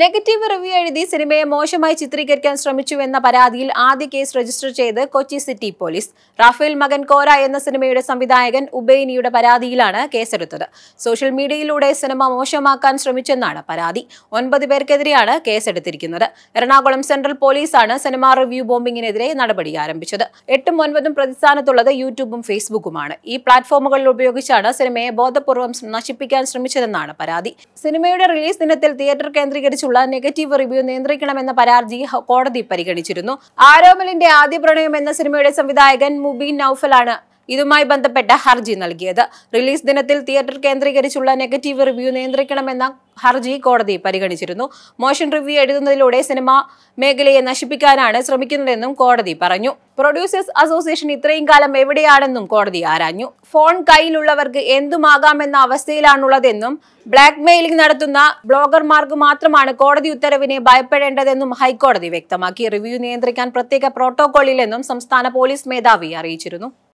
negative review എഴുതി സിനിമയെ മോശമായി ചിത്രീകരിക്കാൻ ശ്രമിച്ചുവെന്ന പരാതിയിൽ ആദ്യ കേസ് രജിസ്റ്റർ ചെയ്ത് കൊച്ചി സിറ്റി പോലീസ് റാഫേൽ മകൻ കോര എന്ന സിനിമയുടെ സംവിധായകൻ ഉബൈനിയുടെ പരാതിയിലാണ് കേസെടുത്തത് സോഷ്യൽ മീഡിയയിലൂടെ സിനിമ മോശമാക്കാൻ ശ്രമിച്ചെന്നാണ് പരാതി ഒൻപത് പേർക്കെതിരെയാണ് കേസെടുത്തിരിക്കുന്നത് എറണാകുളം സെൻട്രൽ പോലീസാണ് സിനിമ റിവ്യൂ ബോംബിങ്ങിനെതിരെ നടപടി ആരംഭിച്ചത് എട്ടും ഒൻപതും പ്രതിസ്ഥാനത്തുള്ളത് യൂട്യൂബും ഫേസ്ബുക്കുമാണ് ഈ പ്ലാറ്റ്ഫോമുകൾ ഉപയോഗിച്ചാണ് സിനിമയെ ബോധപൂർവം നശിപ്പിക്കാൻ ശ്രമിച്ചതെന്നാണ് പരാതി സിനിമയുടെ റിലീസ് ദിനത്തിൽ തിയേറ്റർ കേന്ദ്രീകരിച്ച് സംബന്ധിച്ചുള്ള നെഗറ്റീവ് റിവ്യൂ നിയന്ത്രിക്കണമെന്ന പരാതി കോടതി പരിഗണിച്ചിരുന്നു ആരോമലിന്റെ ആദ്യ പ്രണയം എന്ന സിനിമയുടെ സംവിധായകൻ മുബീൻ നൌഫലാണ് ഇതുമായി ബന്ധപ്പെട്ട ഹർജി നൽകിയത് റിലീസ് ദിനത്തിൽ തിയേറ്റർ കേന്ദ്രീകരിച്ചുള്ള നെഗറ്റീവ് റിവ്യൂ നിയന്ത്രിക്കണമെന്ന ഹർജി കോടതി പരിഗണിച്ചിരുന്നു മോഷൻ റിവ്യൂ എഴുതുന്നതിലൂടെ സിനിമ മേഖലയെ നശിപ്പിക്കാനാണ് ശ്രമിക്കുന്നതെന്നും കോടതി പറഞ്ഞു പ്രൊഡ്യൂസേഴ്സ് അസോസിയേഷൻ ഇത്രയും കാലം എവിടെയാണെന്നും കോടതി ആരാഞ്ഞു ഫോൺ കയ്യിലുള്ളവർക്ക് എന്തുമാകാമെന്ന അവസ്ഥയിലാണുള്ളതെന്നും ബ്ലാക്ക് മെയിലിംഗ് നടത്തുന്ന ബ്ലോഗർമാർക്ക് മാത്രമാണ് കോടതി ഉത്തരവിനെ ഭയപ്പെടേണ്ടതെന്നും ഹൈക്കോടതി വ്യക്തമാക്കി റിവ്യൂ നിയന്ത്രിക്കാൻ പ്രത്യേക പ്രോട്ടോകോളിലെന്നും സംസ്ഥാന പോലീസ് മേധാവി അറിയിച്ചിരുന്നു